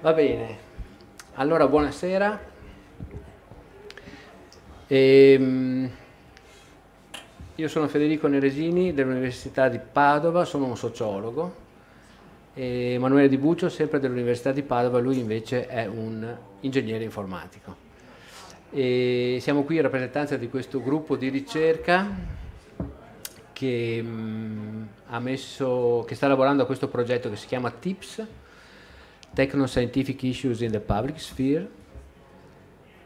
Va bene, allora buonasera. Ehm, io sono Federico Neresini dell'Università di Padova, sono un sociologo. E Emanuele Di Buccio, sempre dell'Università di Padova, lui invece è un ingegnere informatico. E siamo qui in rappresentanza di questo gruppo di ricerca che, mh, mm, messo, che sta lavorando a questo progetto che si chiama TIPS, tecno issues in the public sphere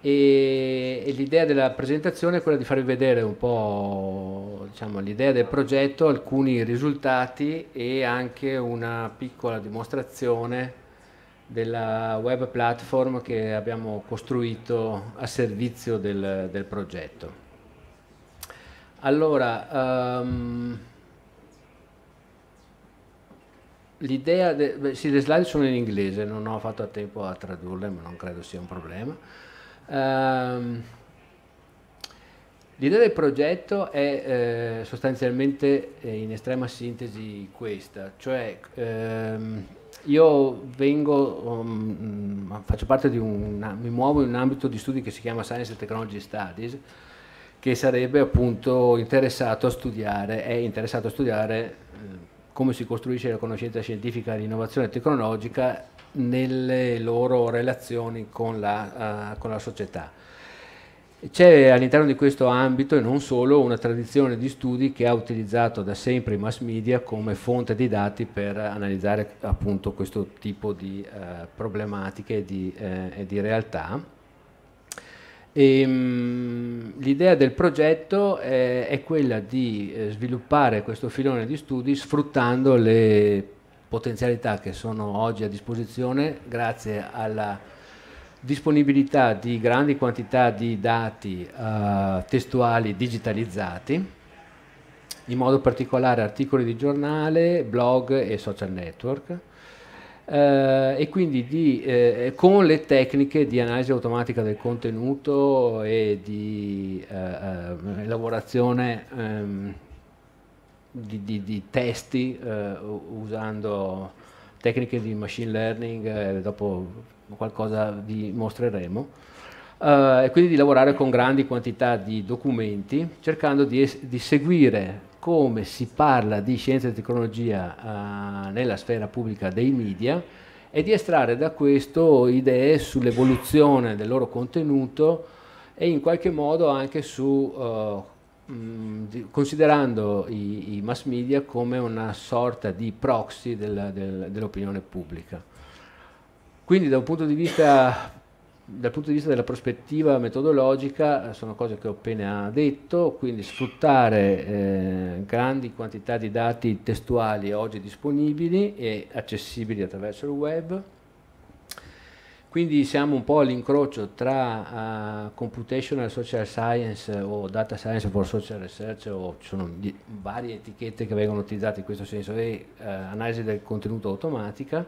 e, e l'idea della presentazione è quella di farvi vedere un po' diciamo, l'idea del progetto, alcuni risultati e anche una piccola dimostrazione della web platform che abbiamo costruito a servizio del, del progetto. Allora, um, l'idea, de, sì, le slide sono in inglese, non ho fatto a tempo a tradurle, ma non credo sia un problema. Um, l'idea del progetto è eh, sostanzialmente eh, in estrema sintesi questa, cioè ehm, io vengo, um, mm, faccio parte di un, mi muovo in un ambito di studi che si chiama Science and Technology Studies, che sarebbe appunto interessato a studiare, è interessato a studiare eh, come si costruisce la conoscenza scientifica e l'innovazione tecnologica nelle loro relazioni con la, uh, con la società. C'è all'interno di questo ambito e non solo una tradizione di studi che ha utilizzato da sempre i mass media come fonte di dati per analizzare appunto questo tipo di uh, problematiche e di, uh, e di realtà e, ehm, mh, l'idea del progetto è, eh, è quella di eh, sviluppare questo filone di studi sfruttando le potenzialità che sono oggi a disposizione grazie alla disponibilità di grandi quantità di dati eh, testuali digitalizzati, in modo particolare articoli di giornale, blog e social network eh, e quindi di, eh, con le tecniche di analisi automatica del contenuto e di eh, eh elaborazione ehm, di, di, di, testi eh, usando tecniche di machine learning, eh, dopo qualcosa vi mostreremo. e quindi di lavorare con grandi quantità di documenti cercando di, di seguire come si parla di scienza e tecnologia eh, nella sfera pubblica dei media e di estrarre da questo idee sull'evoluzione del loro contenuto e in qualche modo anche su, eh, mh, mm, considerando i, i, mass media come una sorta di proxy del, del, dell'opinione pubblica. Quindi da un punto di vista dal punto di vista della prospettiva metodologica eh, sono cose che ho appena detto, quindi sfruttare eh, grandi quantità di dati testuali oggi disponibili e accessibili attraverso il web. Quindi siamo un po' all'incrocio tra uh, computational social science o data science for social research, o ci sono varie etichette che vengono utilizzate in questo senso, e uh, analisi del contenuto automatica.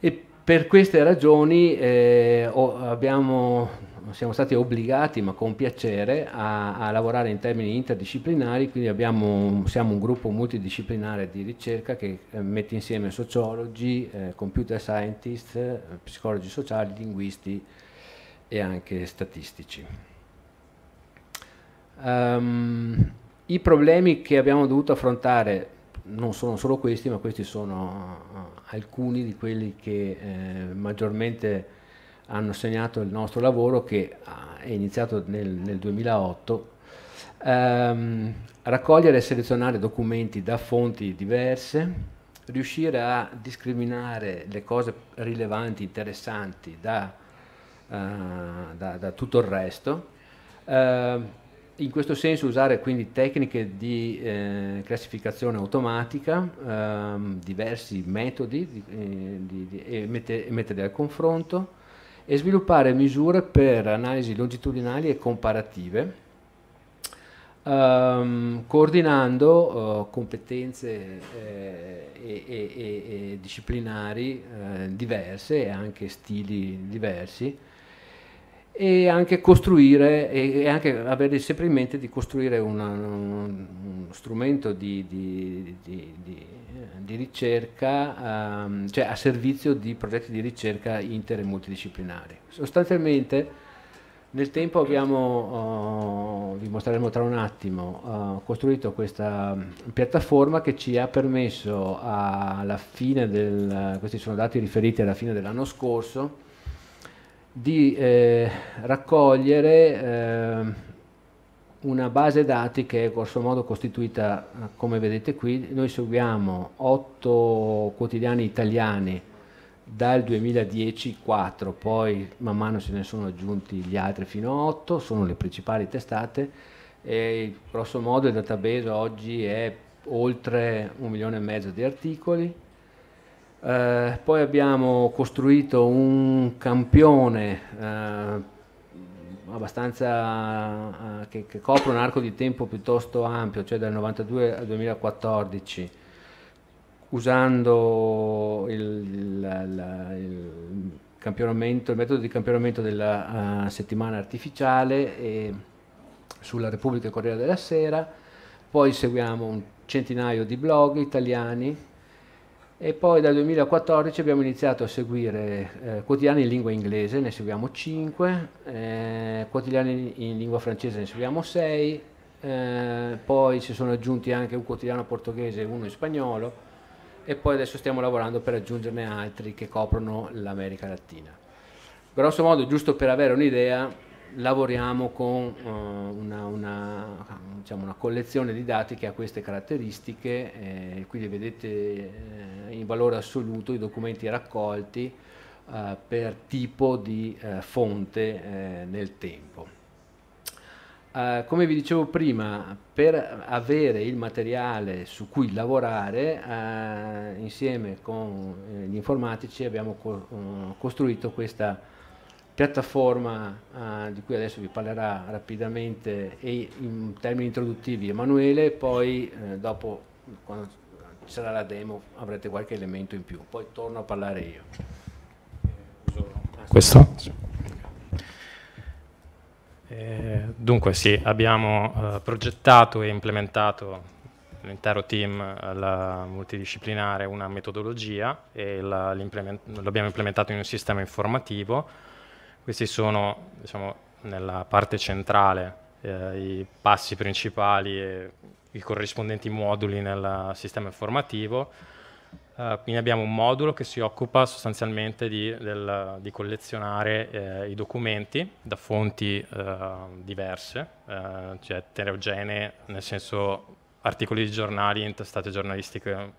E per queste ragioni eh, abbiamo, siamo stati obbligati, ma con piacere, a, a lavorare in termini interdisciplinari, quindi abbiamo, siamo un gruppo multidisciplinare di ricerca che eh, mette insieme sociologi, eh, computer scientists, eh, psicologi sociali, linguisti e anche statistici. Um, I problemi che abbiamo dovuto affrontare non sono solo questi, ma questi sono eh, alcuni di quelli che eh, maggiormente hanno segnato il nostro lavoro che ah, è iniziato nel, nel 2008, ehm, raccogliere e selezionare documenti da fonti diverse, riuscire a discriminare le cose rilevanti, interessanti da, eh, da, da tutto il resto, eh, in questo senso usare quindi tecniche di eh, classificazione automatica, ehm, diversi metodi di, eh, di, di, e mette, metterli al confronto e sviluppare misure per analisi longitudinali e comparative, ehm, coordinando eh, competenze eh, e, e, e, disciplinari eh, diverse e anche stili diversi e anche costruire e anche avere sempre in mente di costruire una, un, strumento di, di, di, di ricerca um, cioè a servizio di progetti di ricerca inter e multidisciplinari sostanzialmente nel tempo abbiamo, uh, vi mostreremo tra un attimo, uh, costruito questa piattaforma che ci ha permesso alla fine del, questi sono dati riferiti alla fine dell'anno scorso, di eh, raccogliere eh, una base dati che è grosso modo costituita, come vedete qui, noi seguiamo otto quotidiani italiani dal 2010 4, poi man mano se ne sono aggiunti gli altri fino a 8, sono le principali testate e modo il database oggi è oltre un milione e mezzo di articoli eh, poi abbiamo costruito un campione eh, abbastanza eh, che, che, copre un arco di tempo piuttosto ampio, cioè dal 92 al 2014, usando il, il, la, il, il metodo di campionamento della uh, settimana artificiale sulla Repubblica Corriere della Sera, poi seguiamo un centinaio di blog italiani e poi dal 2014 abbiamo iniziato a seguire eh, quotidiani in lingua inglese, ne seguiamo 5, eh, quotidiani in lingua francese ne seguiamo 6, eh, poi si sono aggiunti anche un quotidiano portoghese e uno in spagnolo e poi adesso stiamo lavorando per aggiungerne altri che coprono l'America Latina. Grosso modo, giusto per avere un'idea, lavoriamo con eh, una, una, diciamo una, collezione di dati che ha queste caratteristiche, eh, qui li vedete eh, in valore assoluto i documenti raccolti eh, per tipo di eh, fonte eh, nel tempo. come vi dicevo prima, per avere il materiale su cui lavorare, insieme con gli informatici abbiamo co costruito questa piattaforma eh, di cui adesso vi parlerà rapidamente e in termini introduttivi Emanuele, poi eh, dopo quando ci sarà la demo avrete qualche elemento in più, poi torno a parlare io. Questo? Eh, dunque sì, abbiamo eh, progettato e implementato l'intero team eh, la multidisciplinare una metodologia e l'abbiamo implementato in un sistema informativo questi sono, diciamo, nella parte centrale eh, i passi principali e i corrispondenti moduli nel sistema informativo. Eh, quindi abbiamo un modulo che si occupa sostanzialmente di, del, di collezionare eh, i documenti da fonti eh, diverse, eh, cioè eterogenee, nel senso articoli di giornali in testate giornalistiche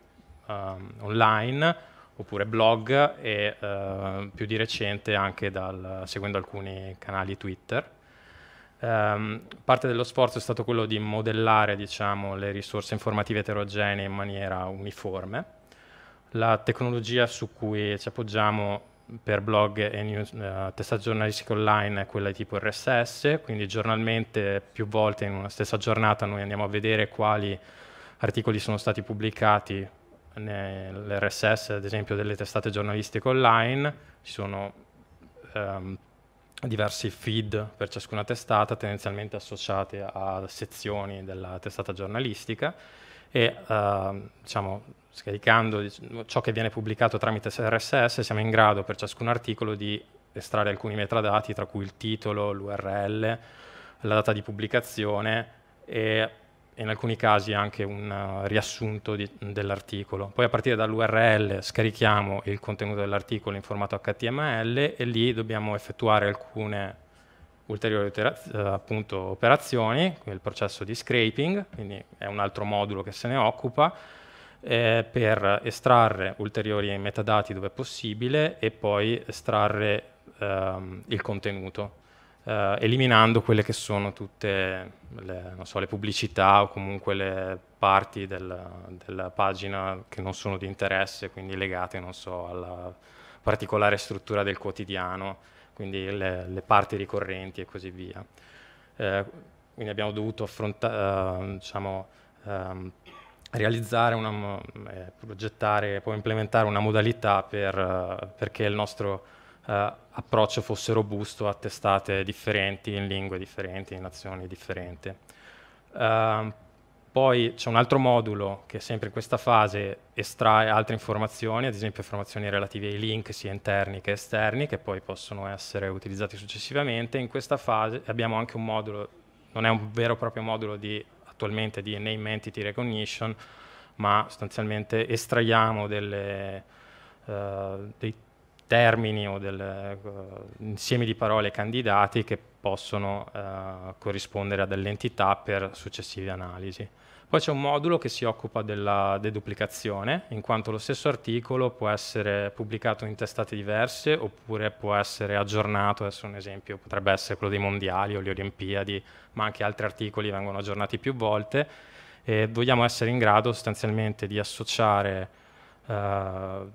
ehm, online, oppure blog e eh, più di recente anche dal, seguendo alcuni canali Twitter. Um, parte dello sforzo è stato quello di modellare diciamo, le risorse informative eterogenee in maniera uniforme. La tecnologia su cui ci appoggiamo per blog e news, uh, eh, testate giornalistiche online è quella di tipo RSS, quindi giornalmente più volte in una stessa giornata noi andiamo a vedere quali articoli sono stati pubblicati nell'RSS, ad esempio, delle testate giornalistiche online, ci sono ehm, diversi feed per ciascuna testata, tendenzialmente associate a sezioni della testata giornalistica e ehm, diciamo, scaricando diciamo, ciò che viene pubblicato tramite RSS siamo in grado per ciascun articolo di estrarre alcuni metadati, tra cui il titolo, l'URL, la data di pubblicazione e in alcuni casi anche un uh, riassunto dell'articolo. Poi a partire dall'URL scarichiamo il contenuto dell'articolo in formato HTML e lì dobbiamo effettuare alcune ulteriori eh, appunto, operazioni, il processo di scraping, quindi è un altro modulo che se ne occupa, eh, per estrarre ulteriori metadati dove possibile e poi estrarre ehm, il contenuto eh, eliminando quelle che sono tutte le, so, le pubblicità o comunque le parti del, della pagina che non sono di interesse, quindi legate so, alla particolare struttura del quotidiano, quindi le, le parti ricorrenti e così via. Eh, quindi abbiamo dovuto affrontare, ehm, diciamo, ehm, realizzare, una, eh, progettare, poi implementare una modalità per, eh, perché il nostro eh, approccio fosse robusto a testate differenti, in lingue differenti, in nazioni differenti. Uh, poi c'è un altro modulo che sempre in questa fase estrae altre informazioni, ad esempio informazioni relative ai link sia interni che esterni, che poi possono essere utilizzati successivamente. In questa fase abbiamo anche un modulo, non è un vero e proprio modulo di, attualmente di name entity recognition, ma sostanzialmente estraiamo delle, uh, dei termini o del, uh, insiemi di parole candidati che possono uh, corrispondere a delle entità per successive analisi. Poi c'è un modulo che si occupa della deduplicazione, in quanto lo stesso articolo può essere pubblicato in testate diverse oppure può essere aggiornato, adesso un esempio potrebbe essere quello dei mondiali o le Olimpiadi, ma anche altri articoli vengono aggiornati più volte e vogliamo essere in grado sostanzialmente di associare Uh,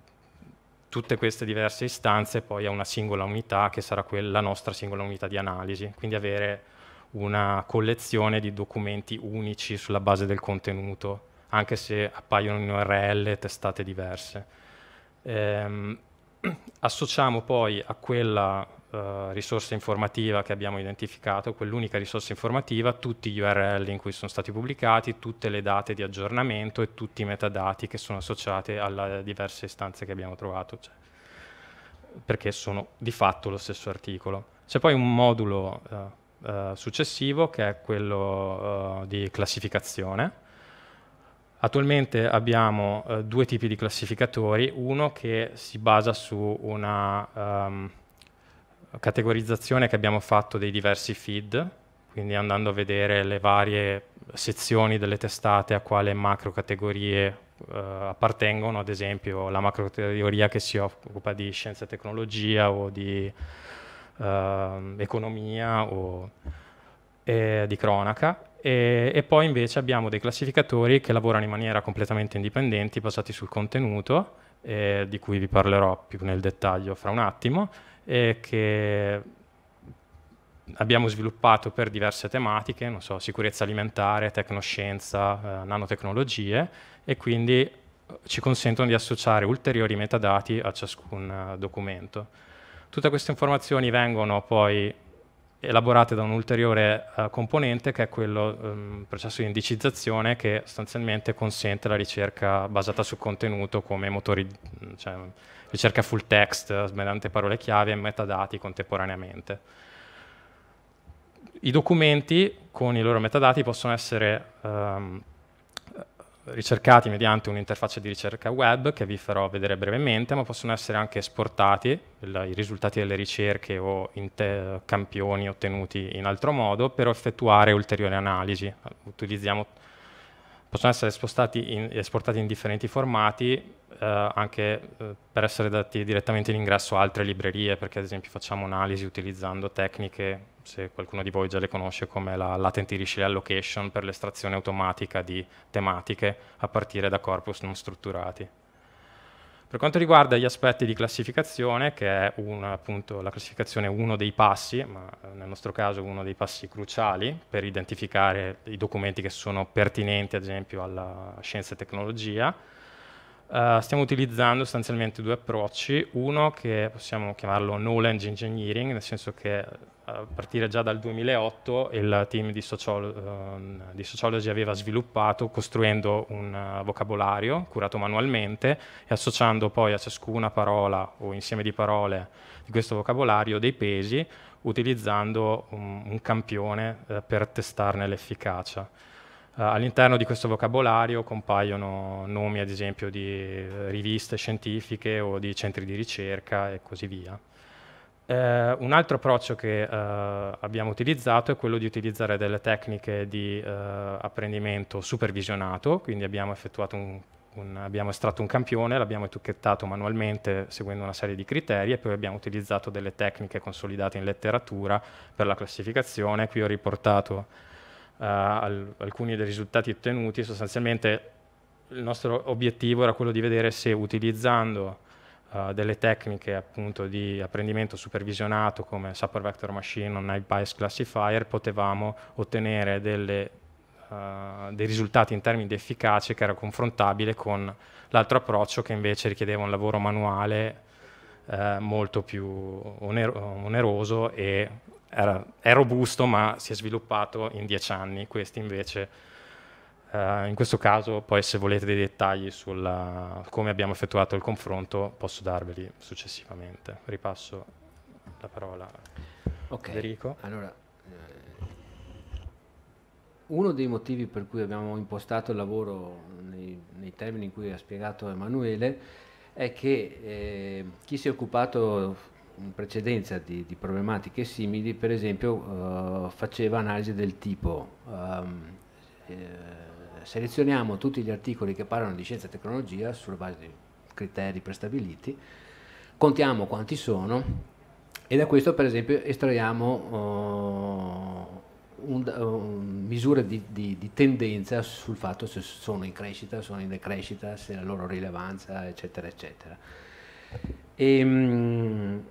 tutte queste diverse istanze poi a una singola unità che sarà la nostra singola unità di analisi, quindi avere una collezione di documenti unici sulla base del contenuto, anche se appaiono in URL testate diverse. Ehm, associamo poi a quella eh, risorsa informativa che abbiamo identificato, quell'unica risorsa informativa, tutti gli URL in cui sono stati pubblicati, tutte le date di aggiornamento e tutti i metadati che sono associati alle diverse istanze che abbiamo trovato, cioè, perché sono di fatto lo stesso articolo. C'è poi un modulo uh, uh, successivo che è quello di classificazione, Attualmente abbiamo eh, due tipi di classificatori, uno che si basa su una um, categorizzazione che abbiamo fatto dei diversi feed, quindi andando a vedere le varie sezioni delle testate a quale macro categorie Uh, appartengono, ad esempio la macroteoria che si occupa di scienza e tecnologia o di uh, economia o eh, di cronaca. E, e, poi invece abbiamo dei classificatori che lavorano in maniera completamente indipendente, basati sul contenuto, eh, di cui vi parlerò più nel dettaglio fra un attimo, e che abbiamo sviluppato per diverse tematiche, non so, sicurezza alimentare, tecnoscienza, eh, nanotecnologie e quindi eh, ci consentono di associare ulteriori metadati a ciascun eh, documento. Tutte queste informazioni vengono poi elaborate da un ulteriore eh, componente che è quello ehm, processo di indicizzazione che sostanzialmente consente la ricerca basata su contenuto come motori, cioè, ricerca full text mediante parole chiave e metadati contemporaneamente. I documenti con i loro metadati possono essere ehm, ricercati mediante un'interfaccia di ricerca web che vi farò vedere brevemente, ma possono essere anche esportati, il, i risultati delle ricerche o campioni ottenuti in altro modo per effettuare ulteriori analisi. Utilizziamo possono essere spostati in, esportati in differenti formati, eh, anche eh, per essere dati direttamente in ingresso a altre librerie, perché ad esempio facciamo analisi utilizzando tecniche, se qualcuno di voi già le conosce, come la latent initial allocation per l'estrazione automatica di tematiche a partire da corpus non strutturati. Per quanto riguarda gli aspetti di classificazione, che è una, appunto la classificazione uno dei passi, ma eh, nel nostro caso uno dei passi cruciali per identificare i documenti che sono pertinenti ad esempio alla scienza e tecnologia, eh, stiamo utilizzando sostanzialmente due approcci, uno che possiamo chiamarlo knowledge engineering, nel senso che eh, a partire già dal 2008 il team di, sociolo ehm, di sociology aveva sviluppato costruendo un eh, vocabolario curato manualmente e associando poi a ciascuna parola o insieme di parole di questo vocabolario dei pesi utilizzando un, un campione uh, per testarne l'efficacia. Eh, all'interno di questo vocabolario compaiono nomi ad esempio di eh, riviste scientifiche o di centri di ricerca e così via. Eh, un altro approccio che eh, abbiamo utilizzato è quello di utilizzare delle tecniche di eh, apprendimento supervisionato, quindi abbiamo, un, un, abbiamo estratto un campione, l'abbiamo etichettato manualmente seguendo una serie di criteri e poi abbiamo utilizzato delle tecniche consolidate in letteratura per la classificazione. Qui ho riportato eh, al, alcuni dei risultati ottenuti, sostanzialmente il nostro obiettivo era quello di vedere se utilizzando uh, delle tecniche appunto di apprendimento supervisionato come Support Vector Machine o Night Bias Classifier potevamo ottenere delle, uh, dei risultati in termini di efficacia che era confrontabile con l'altro approccio che invece richiedeva un lavoro manuale uh, molto più onero oneroso e era, è robusto ma si è sviluppato in dieci anni, questi invece Uh, in questo caso poi se volete dei dettagli su come abbiamo effettuato il confronto posso darveli successivamente. Ripasso la parola okay. a Federico. Allora, eh, uno dei motivi per cui abbiamo impostato il lavoro nei, nei termini in cui ha spiegato Emanuele è che eh, chi si è occupato in precedenza di, di, problematiche simili, per esempio, eh, faceva analisi del tipo ehm, eh, selezioniamo tutti gli articoli che parlano di scienza e tecnologia sulla base di criteri prestabiliti, contiamo quanti sono e da questo per esempio estraiamo uh, un, uh, misure di, di, di, tendenza sul fatto se sono in crescita, sono in decrescita, se la loro rilevanza, eccetera, eccetera. E, ehm, mh,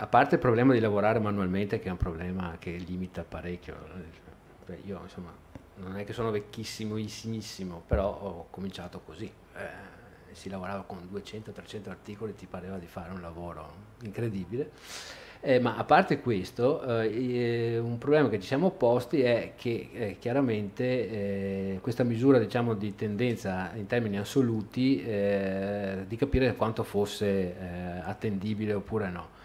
a parte il problema di lavorare manualmente, che è un problema che limita parecchio. Beh, cioè io, insomma, non è che sono vecchissimo, però ho cominciato così. Eh, si lavorava con 200-300 articoli, ti pareva di fare un lavoro incredibile. Eh, ma a parte questo, eh, eh un problema che ci siamo posti è che eh, chiaramente eh, questa misura diciamo, di tendenza in termini assoluti, eh, di capire quanto fosse attendibile oppure no.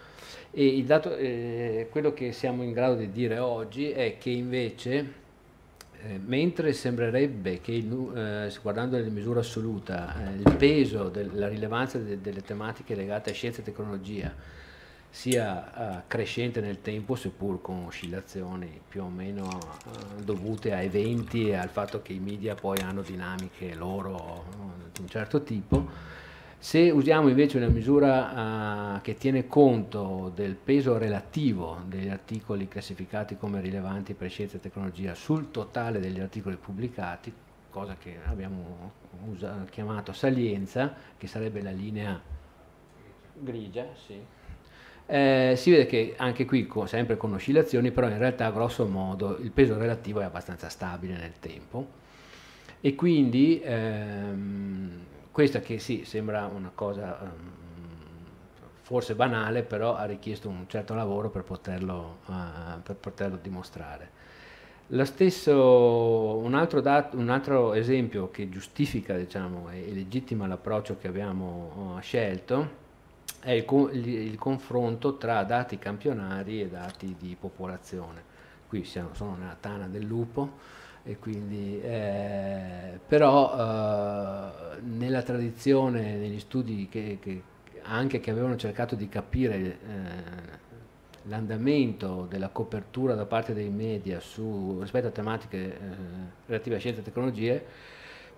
E dato, eh, quello che siamo in grado di dire oggi è che invece eh, mentre sembrerebbe che eh, guardando le misure assoluta eh, il peso della rilevanza de delle tematiche legate a scienza e tecnologia sia eh, crescente nel tempo seppur con oscillazioni più o meno eh, dovute a eventi e al fatto che i media poi hanno dinamiche loro no, eh, di un certo tipo se usiamo invece una misura uh, che tiene conto del peso relativo degli articoli classificati come rilevanti per scienza e tecnologia sul totale degli articoli pubblicati, cosa che abbiamo usato, chiamato salienza, che sarebbe la linea grigia, sì. eh, si vede che anche qui, co sempre con oscillazioni, però in realtà grosso modo il peso relativo è abbastanza stabile nel tempo e quindi ehm, questa che sì, sembra una cosa um, forse banale, però ha richiesto un certo lavoro per poterlo, uh, per poterlo dimostrare. Stesso, un, altro dato, un, altro esempio che giustifica diciamo, e, legittima l'approccio che abbiamo uh, scelto è il, co il, confronto tra dati campionari e dati di popolazione. Qui siamo, sono nella tana del lupo, e quindi, eh, però eh, nella tradizione, negli studi che, che, anche che avevano cercato di capire eh, l'andamento della copertura da parte dei media su, rispetto a tematiche eh, relative a scienze e tecnologie,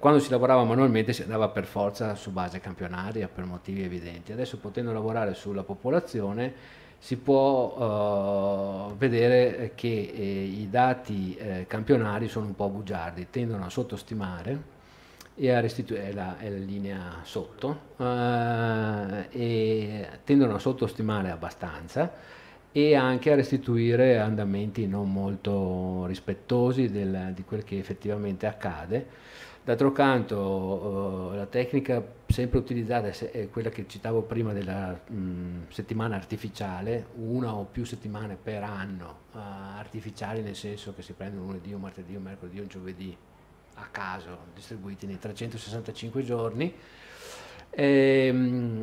quando si lavorava manualmente si andava per forza su base campionaria per motivi evidenti. Adesso potendo lavorare sulla popolazione si può uh, vedere che eh, i dati eh, campionari sono un po' bugiardi, tendono a sottostimare e a restituire la, la, linea sotto, uh, e tendono a sottostimare abbastanza e anche a restituire andamenti non molto rispettosi del, di quel che effettivamente accade D'altro canto eh, la tecnica sempre utilizzata è quella che citavo prima della settimana artificiale, una o più settimane per anno, eh, artificiali nel senso che si prendono lunedì, un martedì, un mercoledì un giovedì a caso, distribuiti nei 365 giorni. E, ehm,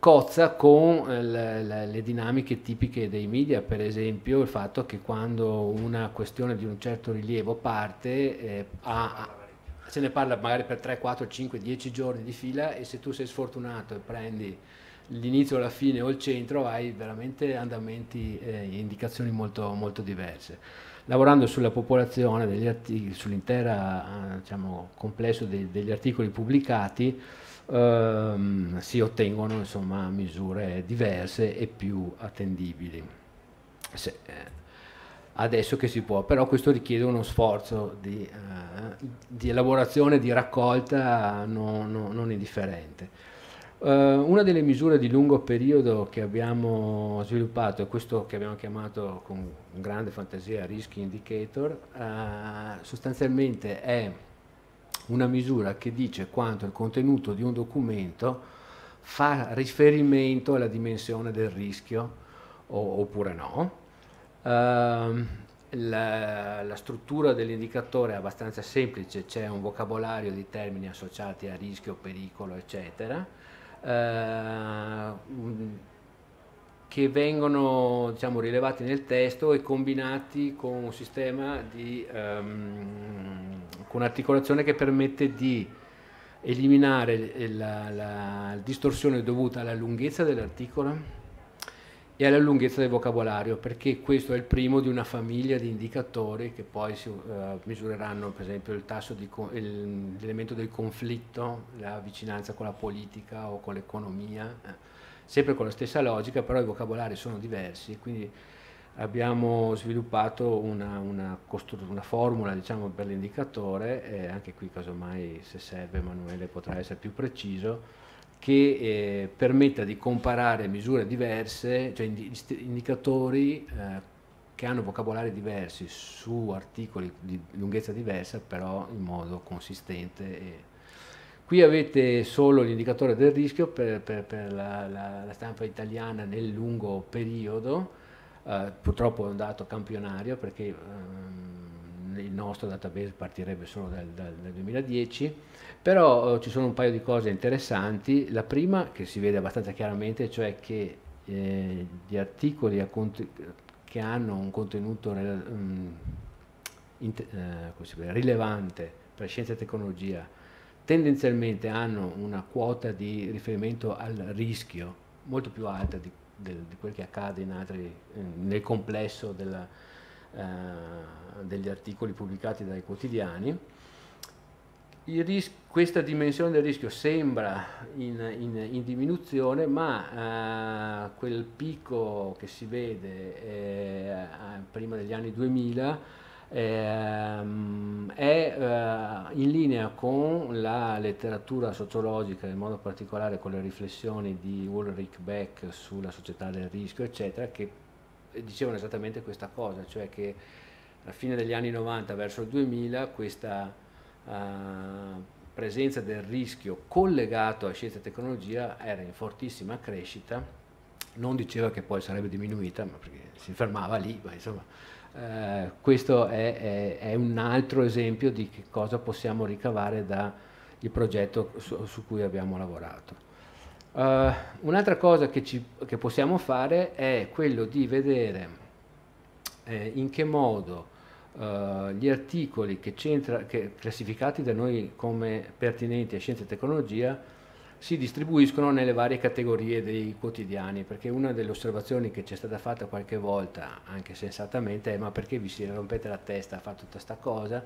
cozza con eh, le dinamiche tipiche dei media, per esempio il fatto che quando una questione di un certo rilievo parte eh, ha se ne parla magari per 3, 4, 5, 10 giorni di fila e se tu sei sfortunato e prendi l'inizio, la fine o il centro hai veramente andamenti eh, e indicazioni molto, molto diverse. Lavorando sulla popolazione, sull'intero eh, diciamo, complesso dei, degli articoli pubblicati, ehm, si ottengono insomma, misure diverse e più attendibili. Se, eh, adesso che si può, però questo richiede uno sforzo di, uh, di elaborazione, di raccolta non, non, non indifferente. Uh, una delle misure di lungo periodo che abbiamo sviluppato è questo che abbiamo chiamato con grande fantasia Risk Indicator, uh, sostanzialmente è una misura che dice quanto il contenuto di un documento fa riferimento alla dimensione del rischio o, oppure no, Ehm, la, la, struttura dell'indicatore è abbastanza semplice, c'è un vocabolario di termini associati a rischio, pericolo, eccetera, eh, che vengono diciamo, rilevati nel testo e combinati con un sistema di ehm, con un'articolazione che permette di eliminare la, la, la distorsione dovuta alla lunghezza dell'articolo e alla lunghezza del vocabolario, perché questo è il primo di una famiglia di indicatori che poi si, uh, misureranno per esempio il tasso di l'elemento del conflitto, la vicinanza con la politica o con l'economia, eh. sempre con la stessa logica, però i vocabolari sono diversi, quindi abbiamo sviluppato una, una, una formula diciamo, per l'indicatore e anche qui casomai se serve Emanuele potrà essere più preciso che eh, permetta di comparare misure diverse, cioè indicatori eh, che hanno vocabolari diversi su articoli di lunghezza diversa, però in modo consistente. Qui avete solo l'indicatore del rischio per, per, per la, la, la, stampa italiana nel lungo periodo, eh, purtroppo è un dato campionario perché ehm, il nostro database partirebbe solo dal, dal, dal 2010, però eh, ci sono un paio di cose interessanti. La prima, che si vede abbastanza chiaramente, cioè che eh, gli articoli che hanno un contenuto mh, mm, eh, dire, rilevante per scienza e tecnologia tendenzialmente hanno una quota di riferimento al rischio molto più alta di, del, di quel che accade in altri, eh, nel complesso della, eh, degli articoli pubblicati dai quotidiani. questa dimensione del rischio sembra in, in, in diminuzione, ma eh, quel picco che si vede eh, prima degli anni 2000 Ehm, è eh, in linea con la letteratura sociologica, in modo particolare con le riflessioni di Ulrich Beck sulla società del rischio, eccetera, che eh, dicevano esattamente questa cosa, cioè che alla fine degli anni 90 verso il 2000 questa uh, presenza del rischio collegato a scienza e tecnologia era in fortissima crescita, non diceva che poi sarebbe diminuita, ma perché si fermava lì, ma insomma eh, questo è, è, è, un altro esempio di che cosa possiamo ricavare dal progetto su, su cui abbiamo lavorato. Eh, un'altra cosa che, ci, che, possiamo fare è quello di vedere eh, in che modo Uh, gli articoli che che classificati da noi come pertinenti a scienza e tecnologia si distribuiscono nelle varie categorie dei quotidiani, perché una delle osservazioni che ci è stata fatta qualche volta, anche sensatamente, è ma perché vi si rompete la testa a fare tutta questa cosa?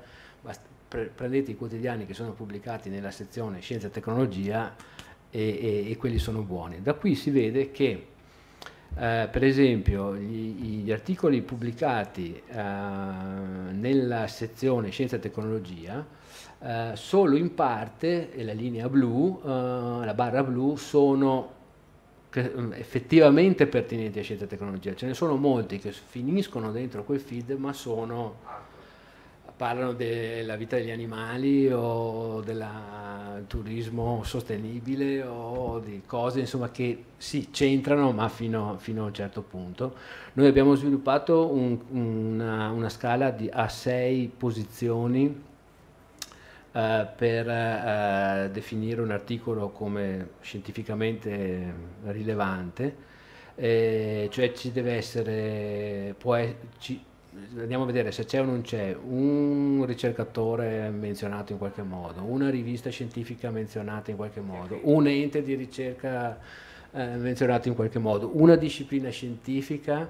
prendete i quotidiani che sono pubblicati nella sezione scienza e tecnologia e, e, e quelli sono buoni. Da qui si vede che eh, per esempio gli, gli articoli pubblicati eh, nella sezione Scienza e Tecnologia eh, solo in parte, e la linea blu, eh, la barra blu, sono mm, effettivamente pertinenti a Scienza e Tecnologia. Ce ne sono molti che finiscono dentro quel feed ma sono parlano della vita degli animali o del turismo sostenibile o di cose insomma, che si centrano ma fino, fino, a un certo punto. Noi abbiamo sviluppato un, una, una, scala di, a sei posizioni eh, per eh, definire un articolo come scientificamente rilevante, eh, cioè ci deve essere, può, ci, andiamo a vedere se c'è o non c'è un ricercatore menzionato in qualche modo, una rivista scientifica menzionata in qualche modo, un ente di ricerca eh, menzionato in qualche modo, una disciplina scientifica,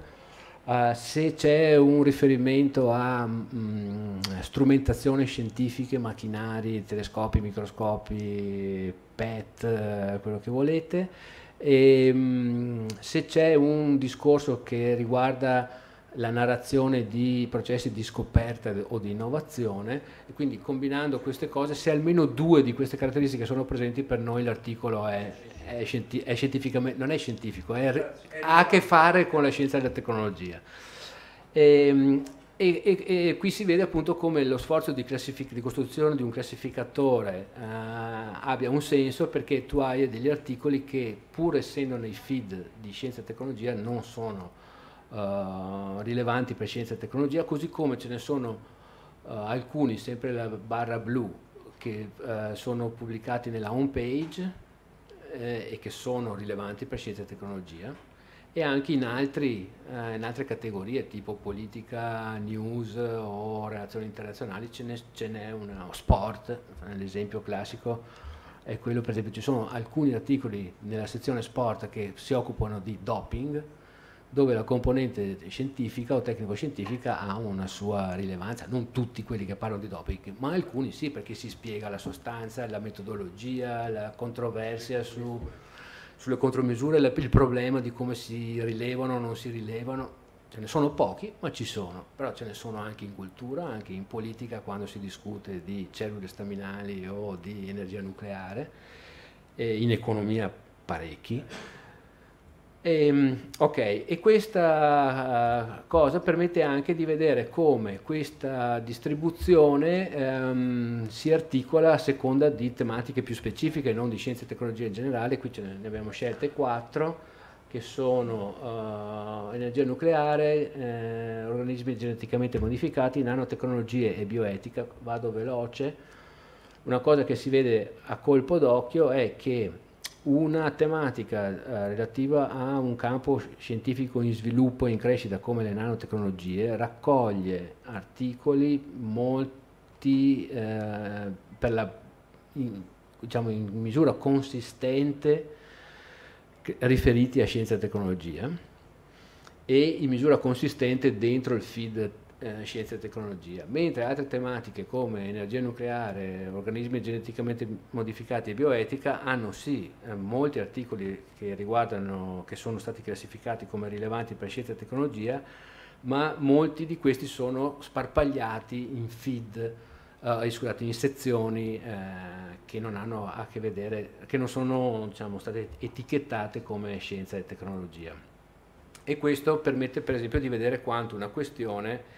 eh, se c'è un riferimento a mh, mm, strumentazioni scientifiche, macchinari, telescopi, microscopi, PET, eh, quello che volete, e, mh, mm, se c'è un discorso che riguarda la narrazione di processi di scoperta o di innovazione e quindi combinando queste cose, se almeno due di queste caratteristiche sono presenti per noi l'articolo è, è, è scientificamente, non è scientifico, è, ha a che fare con la scienza e la tecnologia. E, ehm, e, e, e, qui si vede appunto come lo sforzo di, di costruzione di un classificatore eh, abbia un senso perché tu hai degli articoli che pur essendo nei feed di scienza e tecnologia non sono eh, rilevanti per scienza e tecnologia, così come ce ne sono uh, alcuni, sempre la barra blu, che uh, sono pubblicati nella home page eh, e che sono rilevanti per scienza e tecnologia e anche in, altri, eh, in altre categorie tipo politica, news o relazioni internazionali ce, ne, ce n'è uno sport, l'esempio classico è quello per esempio ci sono alcuni articoli nella sezione sport che si occupano di doping dove la componente scientifica o tecnico-scientifica ha una sua rilevanza, non tutti quelli che parlano di doping, ma alcuni sì, perché si spiega la sostanza, la metodologia, la controversia su, sulle contromisure, il problema di come si rilevano o non si rilevano, ce ne sono pochi, ma ci sono, però ce ne sono anche in cultura, anche in politica, quando si discute di cellule staminali o di energia nucleare, in economia parecchi e, ehm, ok, e questa eh, cosa permette anche di vedere come questa distribuzione ehm, si articola a seconda di tematiche più specifiche, non di scienze e tecnologie in generale, qui ce ne abbiamo scelte quattro che sono eh, energia nucleare, eh, organismi geneticamente modificati, nanotecnologie e bioetica, vado veloce, una cosa che si vede a colpo d'occhio è che una tematica eh, relativa a un campo scientifico in sviluppo e in crescita come le nanotecnologie raccoglie articoli molti eh, per la in, diciamo in misura consistente riferiti a scienza e tecnologia e in misura consistente dentro il feed eh, scienza e tecnologia, mentre altre tematiche come energia nucleare, organismi geneticamente modificati e bioetica hanno sì eh, molti articoli che riguardano, che sono stati classificati come rilevanti per scienza e tecnologia, ma molti di questi sono sparpagliati in feed, eh, scusate, in sezioni eh, che non hanno a che vedere, che non sono diciamo, state etichettate come scienza e tecnologia. E questo permette per esempio di vedere quanto una questione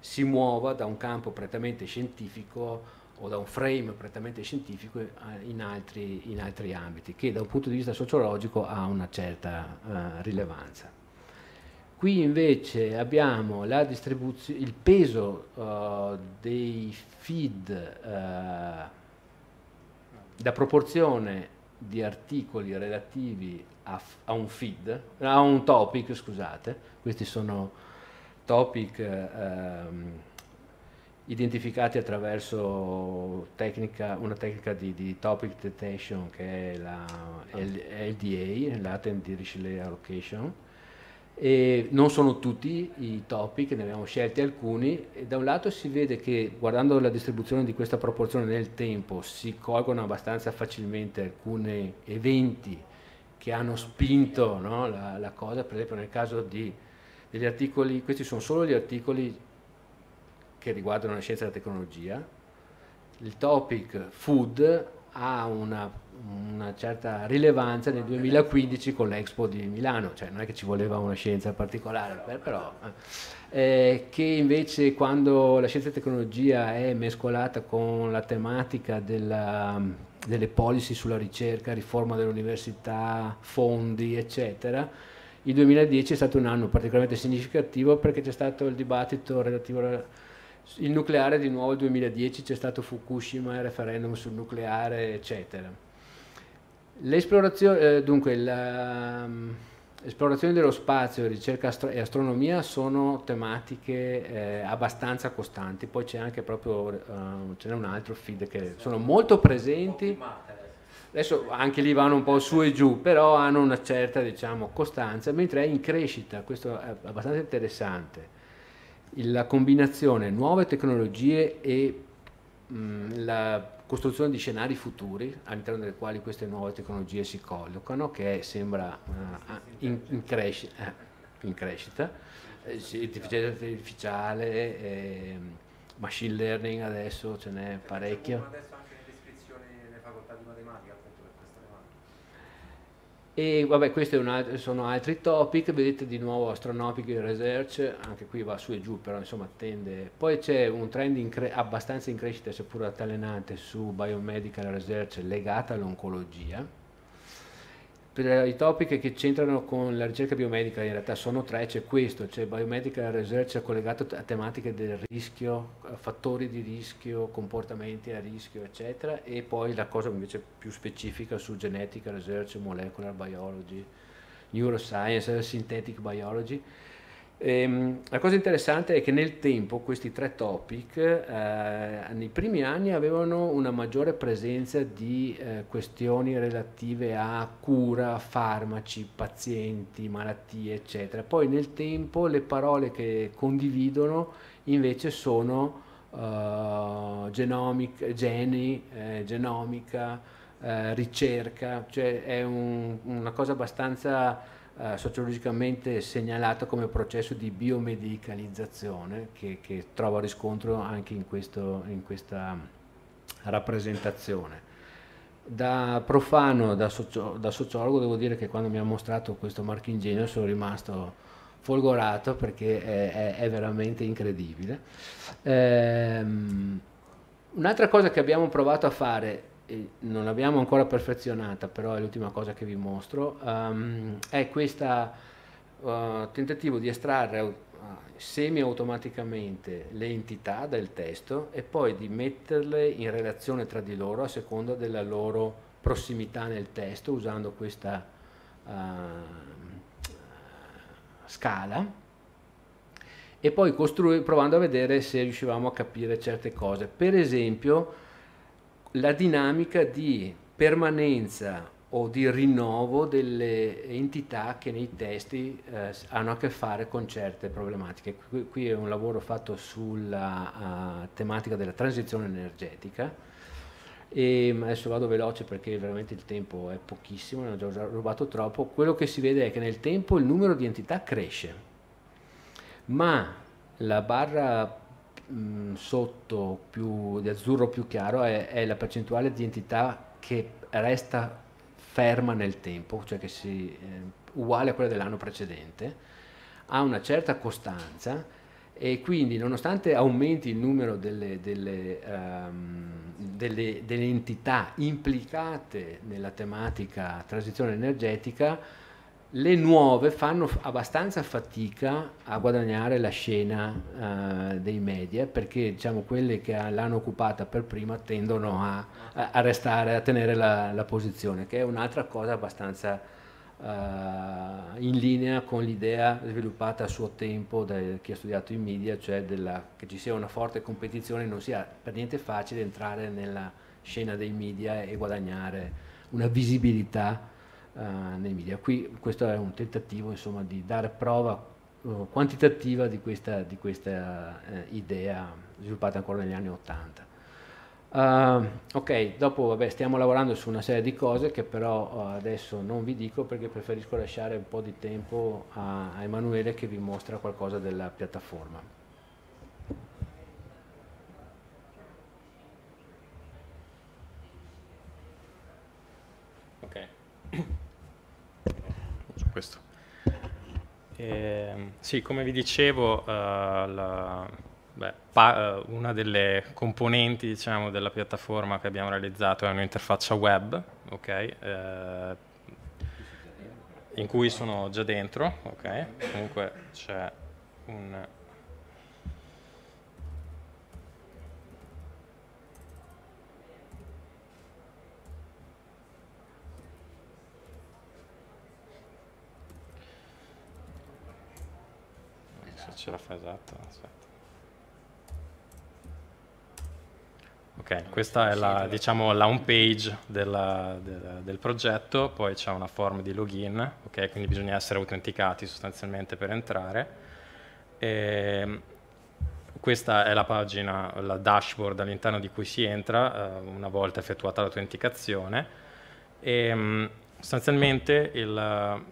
si muova da un campo prettamente scientifico o da un frame prettamente scientifico eh, in altri, in altri ambiti, che da un punto di vista sociologico ha una certa uh, rilevanza. Qui invece abbiamo il peso uh, dei feed uh, da proporzione di articoli relativi a, a, un feed, a un topic, scusate, questi sono topic ehm, identificati attraverso tecnica, una tecnica di, di, topic detection che è la LDA, Latent Dirichlet Allocation, e non sono tutti i topic, ne abbiamo scelti alcuni e da un lato si vede che guardando la distribuzione di questa proporzione nel tempo si colgono abbastanza facilmente alcuni eventi che hanno spinto no, la, la, cosa, per esempio nel caso di gli articoli, questi sono solo gli articoli che riguardano la scienza e la tecnologia. Il topic food ha una, una certa rilevanza nel 2015 con l'Expo di Milano, cioè non è che ci voleva una scienza particolare, però, eh. eh, che invece quando la scienza e tecnologia è mescolata con la tematica della, delle policy sulla ricerca, riforma dell'università, fondi, eccetera, il 2010 è stato un anno particolarmente significativo perché c'è stato il dibattito relativo al nucleare di nuovo il 2010 c'è stato Fukushima, il referendum sul nucleare eccetera. L'esplorazione, eh, dunque, la, mm, Esplorazione dello spazio, ricerca astro e astronomia sono tematiche eh, abbastanza costanti, poi c'è anche proprio, eh, ce un altro feed che sono molto presenti adesso anche lì vanno un po' su e giù, però hanno una certa diciamo, costanza, mentre è in crescita, questo è abbastanza interessante, la combinazione nuove tecnologie e mh, mm, la costruzione di scenari futuri all'interno dei quali queste nuove tecnologie si collocano, che sembra uh, in, in, cresci- eh, in, crescita, eh, artificiale, eh, machine learning adesso ce n'è parecchio E vabbè, questi sono altri topic, vedete di nuovo Astronomic Research, anche qui va su e giù, però insomma tende. Poi c'è un trend in cre- abbastanza in crescita, seppur attalenante, su Biomedical Research legata all'oncologia per i topic che c'entrano con la ricerca biomedica in realtà sono tre, c'è questo, c'è biomedical research collegato a tematiche del rischio, eh, fattori di rischio, comportamenti a rischio eccetera e poi la cosa invece più specifica su genetica research, molecular biology, neuroscience, eh, synthetic biology Ehm, la cosa interessante è che nel tempo questi tre topic eh, nei primi anni avevano una maggiore presenza di eh, questioni relative a cura, farmaci, pazienti, malattie, eccetera. Poi nel tempo le parole che condividono invece sono eh, genomic, geni, eh, genomica, eh, ricerca, cioè è un, una cosa abbastanza eh, sociologicamente segnalato come processo di biomedicalizzazione che, che trova riscontro anche in, questo, in questa rappresentazione. Da profano, da, socio, da, sociologo, devo dire che quando mi ha mostrato questo marchingegno sono rimasto folgorato perché è, è, è veramente incredibile. Ehm, un'altra cosa che abbiamo provato a fare non l'abbiamo ancora perfezionata, però è l'ultima cosa che vi mostro, um, è questo uh, eh, tentativo di estrarre uh, semi-automaticamente le entità del testo e poi di metterle in relazione tra di loro a seconda della loro prossimità nel testo usando questa uh, scala e poi provando a vedere se riuscivamo a capire certe cose. Per esempio, la dinamica di permanenza o di rinnovo delle entità che nei testi eh, hanno a che fare con certe problematiche. Qui, qui è un lavoro fatto sulla uh, tematica della transizione energetica e adesso vado veloce perché veramente il tempo è pochissimo, ne ho già rubato troppo. Quello che si vede è che nel tempo il numero di entità cresce, ma la barra mh, mm, sotto più, di azzurro più chiaro è, è, la percentuale di entità che resta ferma nel tempo, cioè che si, eh, uguale a quella dell'anno precedente, ha una certa costanza e quindi nonostante aumenti il numero delle, delle, um, delle, delle entità implicate nella tematica transizione energetica, le nuove fanno abbastanza fatica a guadagnare la scena uh, dei media perché diciamo, quelle che l'hanno occupata per prima tendono a, a restare, a tenere la, la, posizione, che è un'altra cosa abbastanza uh, in linea con l'idea sviluppata a suo tempo da chi ha studiato i media, cioè della, che ci sia una forte competizione, non sia per niente facile entrare nella scena dei media e guadagnare una visibilità eh, nei media. Qui questo è un tentativo insomma, di dare prova eh, quantitativa di questa, di questa eh, idea sviluppata ancora negli anni Ottanta. Uh, ok, dopo vabbè, stiamo lavorando su una serie di cose che però uh, adesso non vi dico perché preferisco lasciare un po' di tempo a, a Emanuele che vi mostra qualcosa della piattaforma. Ok questo. Eh, sì, come vi dicevo, uh, la, beh, pa, eh, una delle componenti diciamo, della piattaforma che abbiamo realizzato è un'interfaccia web, okay, eh, in cui sono già dentro, okay, comunque c'è un ce la frasata. Esatto, aspetta. Ok, questa è la, diciamo, la home page della, del, del, progetto, poi c'è una form di login, ok, quindi bisogna essere autenticati sostanzialmente per entrare. E ehm, questa è la pagina, la dashboard all'interno di cui si entra eh, una volta effettuata l'autenticazione e ehm, sostanzialmente il,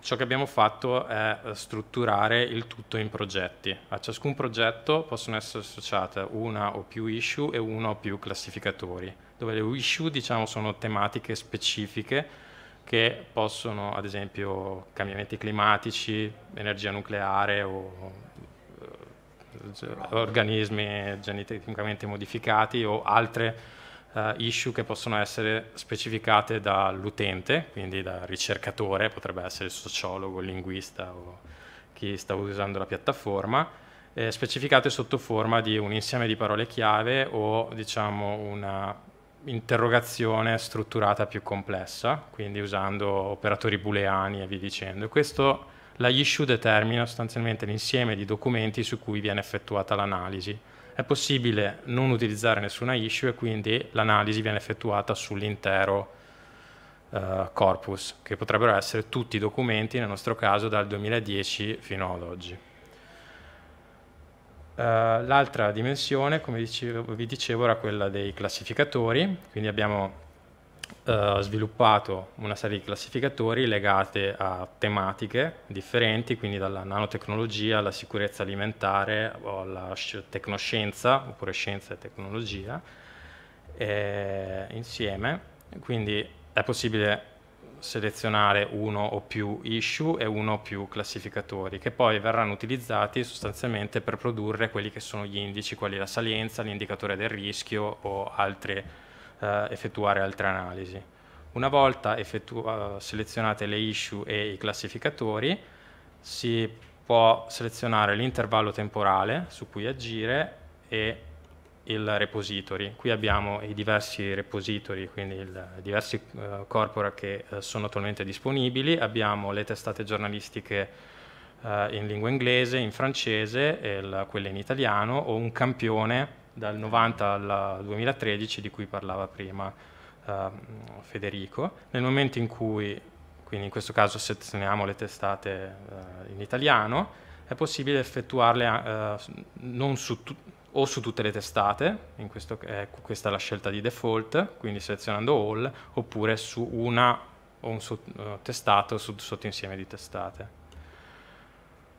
ciò che abbiamo fatto è eh, strutturare il tutto in progetti. A ciascun progetto possono essere associate una o più issue e uno o più classificatori, dove le issue diciamo, sono tematiche specifiche che possono, ad esempio, cambiamenti climatici, energia nucleare o eh, organismi geneticamente modificati o altre uh, issue che possono essere specificate dall'utente, quindi dal ricercatore, potrebbe essere il sociologo, il linguista o chi sta usando la piattaforma, eh, specificate sotto forma di un insieme di parole chiave o diciamo una interrogazione strutturata più complessa, quindi usando operatori booleani e via dicendo. Questo la issue determina sostanzialmente l'insieme di documenti su cui viene effettuata l'analisi è possibile non utilizzare nessuna issue e quindi l'analisi viene effettuata sull'intero eh, corpus, che potrebbero essere tutti i documenti, nel nostro caso dal 2010 fino ad oggi. Uh, l'altra dimensione, come dicevo, vi dicevo, era quella dei classificatori, quindi abbiamo eh, sviluppato una serie di classificatori legate a tematiche differenti, quindi dalla nanotecnologia alla sicurezza alimentare alla tecnoscienza oppure scienza e tecnologia eh, insieme. Quindi è possibile selezionare uno o più issue e uno o più classificatori che poi verranno utilizzati sostanzialmente per produrre quelli che sono gli indici, quali la salienza, l'indicatore del rischio o altre eh, effettuare altre analisi. Una volta eh, selezionate le issue e i classificatori, si può selezionare l'intervallo temporale su cui agire e il repository. Qui abbiamo i diversi repository, quindi i diversi eh, corpora che eh, sono attualmente disponibili, abbiamo le testate giornalistiche eh, in lingua inglese, in francese, e il, quelle in italiano o un campione dal 90 al 2013 di cui parlava prima eh, Federico. Nel momento in cui, quindi in questo caso selezioniamo le testate eh, in italiano, è possibile effettuarle eh, su o su tutte le testate, in questo, eh, questa è la scelta di default, quindi selezionando all, oppure su una o un so eh, testato o su sottoinsieme di testate.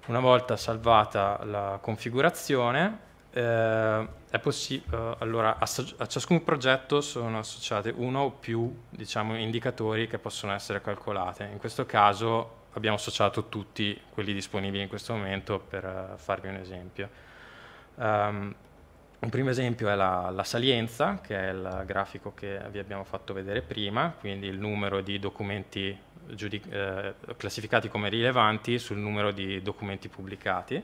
Una volta salvata la configurazione, eh, è possibile, eh, allora, a, a, ciascun progetto sono associate uno o più diciamo, indicatori che possono essere calcolati. In questo caso abbiamo associato tutti quelli disponibili in questo momento per uh, farvi un esempio. Um, un primo esempio è la, la, salienza, che è il grafico che vi abbiamo fatto vedere prima, quindi il numero di documenti eh, classificati come rilevanti sul numero di documenti pubblicati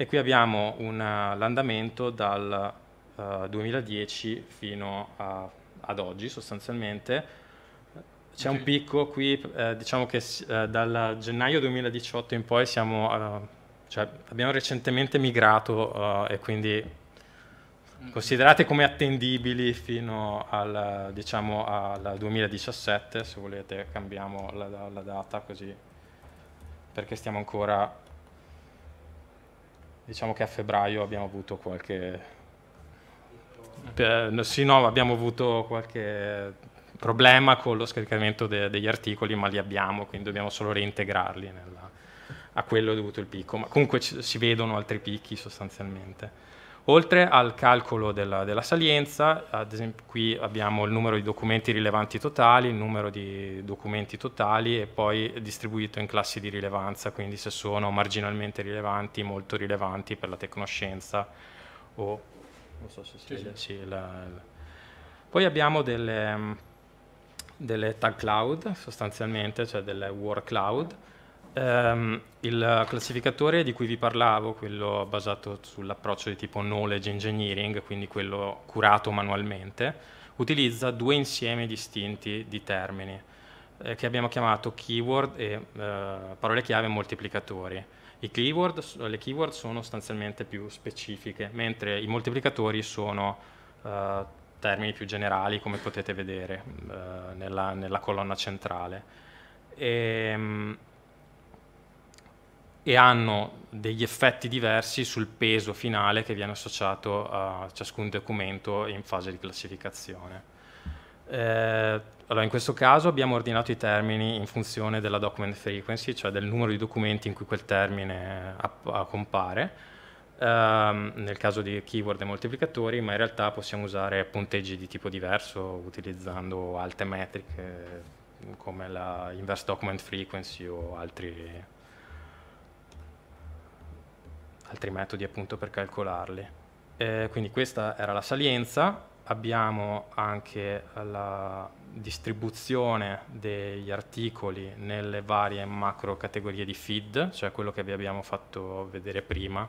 e qui abbiamo l'andamento dal uh, eh, 2010 fino a, ad oggi sostanzialmente. C'è un picco qui, eh, diciamo che eh, dal gennaio 2018 in poi siamo, eh, cioè, abbiamo recentemente migrato eh, e quindi mm. considerate come attendibili fino al, diciamo, al 2017, se volete cambiamo la, la, data così, perché stiamo ancora diciamo che a febbraio abbiamo avuto qualche... Eh, sì, no, abbiamo avuto qualche problema con lo scaricamento de degli articoli, ma li abbiamo, quindi dobbiamo solo reintegrarli nella... a quello è dovuto il picco. Ma comunque si vedono altri picchi sostanzialmente. Oltre al calcolo della, della salienza, ad esempio qui abbiamo il numero di documenti rilevanti totali, il numero di documenti totali e poi distribuito in classi di rilevanza, quindi se sono marginalmente rilevanti, molto rilevanti per la tecnoscienza o non so se si vede, sì, sì. La, la. Poi abbiamo delle, delle, tag cloud sostanzialmente, cioè delle work cloud, Um, il classificatore di cui vi parlavo, quello basato sull'approccio di tipo knowledge engineering, quindi quello curato manualmente, utilizza due insiemi distinti di termini eh, che abbiamo chiamato keyword e eh, parole chiave moltiplicatori. Keyword, le keyword sono sostanzialmente più specifiche, mentre i moltiplicatori sono eh, termini più generali, come potete vedere mm, eh, nella, nella, colonna centrale. E, ehm, e hanno degli effetti diversi sul peso finale che viene associato a ciascun documento in fase di classificazione. Eh, allora, in questo caso abbiamo ordinato i termini in funzione della document frequency, cioè del numero di documenti in cui quel termine compare. Eh, nel caso di keyword e moltiplicatori, ma in realtà possiamo usare punteggi di tipo diverso utilizzando altre metriche come la inverse document frequency o altri altri metodi appunto per calcolarli. Eh, quindi questa era la salienza, abbiamo anche la distribuzione degli articoli nelle varie macro categorie di feed, cioè quello che vi abbiamo fatto vedere prima,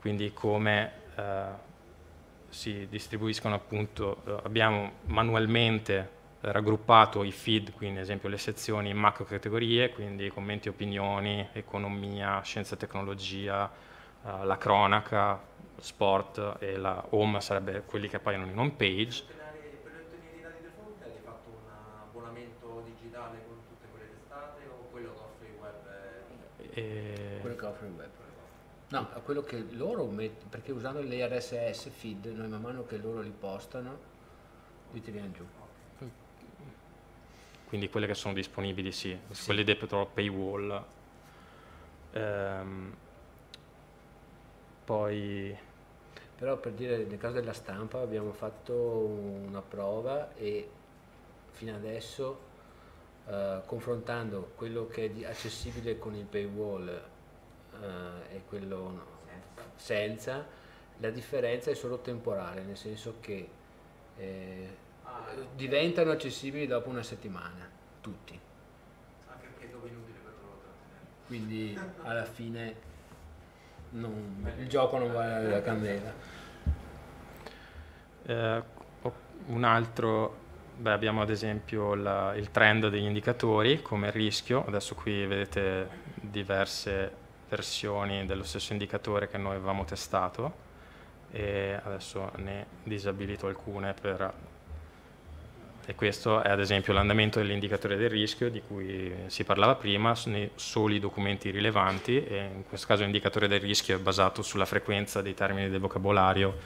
quindi come eh, si distribuiscono appunto, eh, abbiamo manualmente raggruppato i feed, quindi ad esempio le sezioni in macro categorie, quindi commenti, opinioni, economia, scienza e tecnologia, eh, la cronaca, sport e la home sarebbe quelli che appaiono in home page. Per ottenere i dati del hai fatto un abbonamento digitale con tutte quelle testate o quello che offre il web? E... Quello che offre il web. No, quello che loro mettono, perché usando le RSS feed, noi man mano che loro li postano, li tiriamo giù. Quindi quelle che sono disponibili, sì, sì. quelle dentro paywall. Ehm, poi... Però per dire, nel caso della stampa abbiamo fatto una prova e fino adesso eh, confrontando quello che è accessibile con il paywall eh, e quello no, senza, la differenza è solo temporale, nel senso che eh, ah, diventano accessibili dopo una settimana, tutti. Quindi alla fine non, il gioco non vale la candela. Eh, un altro, beh, abbiamo ad esempio la, il trend degli indicatori come rischio, adesso qui vedete diverse versioni dello stesso indicatore che noi avevamo testato e adesso ne disabilito alcune per e questo è ad esempio l'andamento dell'indicatore del rischio di cui si parlava prima, sono i soli documenti rilevanti e in questo caso l'indicatore del rischio è basato sulla frequenza dei termini del vocabolario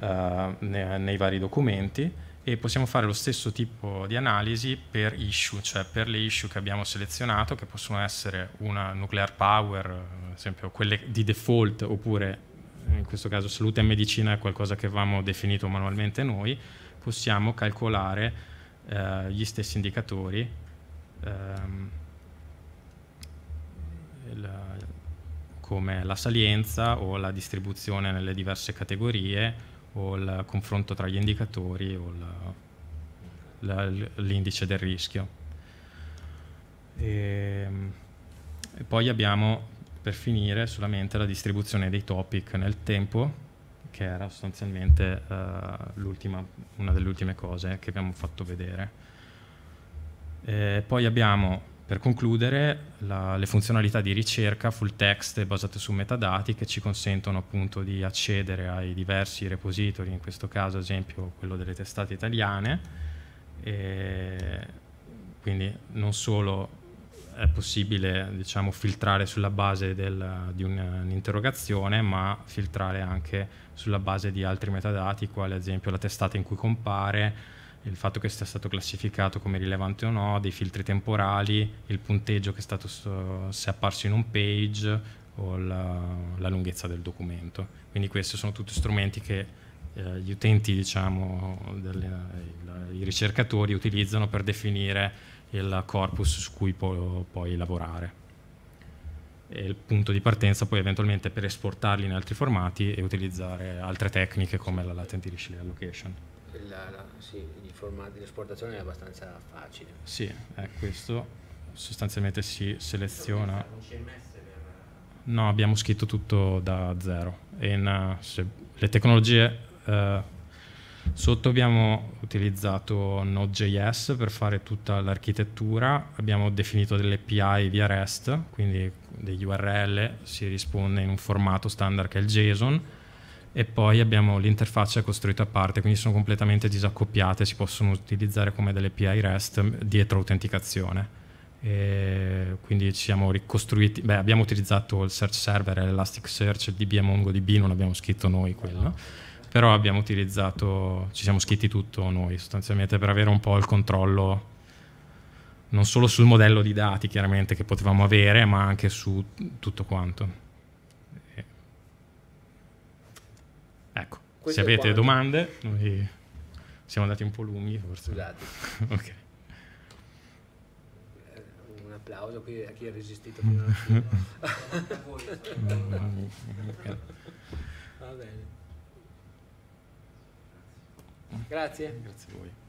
eh, nei vari documenti e possiamo fare lo stesso tipo di analisi per issue, cioè per le issue che abbiamo selezionato che possono essere una nuclear power, eh, ad esempio quelle di default oppure in questo caso salute e medicina è qualcosa che avevamo definito manualmente noi possiamo calcolare eh, gli stessi indicatori ehm, il, come la salienza o la distribuzione nelle diverse categorie o il confronto tra gli indicatori o l'indice del rischio. E, ehm, e poi abbiamo per finire solamente la distribuzione dei topic nel tempo che era sostanzialmente uh, una delle ultime cose che abbiamo fatto vedere. E poi abbiamo, per concludere, la, le funzionalità di ricerca full text basate su metadati che ci consentono appunto di accedere ai diversi repository, in questo caso ad esempio quello delle testate italiane, e quindi non solo è possibile diciamo, filtrare sulla base del, di un'interrogazione, ma filtrare anche sulla base di altri metadati, quali ad esempio la testata in cui compare, il fatto che sia stato classificato come rilevante o no, dei filtri temporali, il punteggio che è stato se è apparso in un page o la, la lunghezza del documento. Quindi questi sono tutti strumenti che eh, gli utenti, diciamo, delle, i ricercatori utilizzano per definire il corpus su cui può poi lavorare. E il punto di partenza poi eventualmente per esportarli in altri formati e utilizzare altre tecniche come la latent initial allocation. La, la, sì, l'esportazione è abbastanza facile. Sì, è questo. Sostanzialmente si seleziona... No, abbiamo scritto tutto da zero. In, uh, le tecnologie... Uh, Sotto abbiamo utilizzato Node.js per fare tutta l'architettura, abbiamo definito delle API via REST, quindi degli URL, si risponde in un formato standard che è il JSON, e poi abbiamo l'interfaccia costruita a parte, quindi sono completamente disaccoppiate, si possono utilizzare come delle API REST dietro autenticazione. E quindi ci siamo ricostruiti, beh, abbiamo utilizzato il search server, l'Elasticsearch, il DB e MongoDB, non abbiamo scritto noi quello però abbiamo utilizzato, ci siamo scritti tutto noi sostanzialmente per avere un po' il controllo non solo sul modello di dati chiaramente che potevamo avere, ma anche su tutto quanto. Ecco, Questo se avete domande, noi siamo andati un po' lunghi forse. Scusate. ok. Eh, un applauso a chi, ha resistito fino alla fine. Va bene. Grazie. Grazie a voi.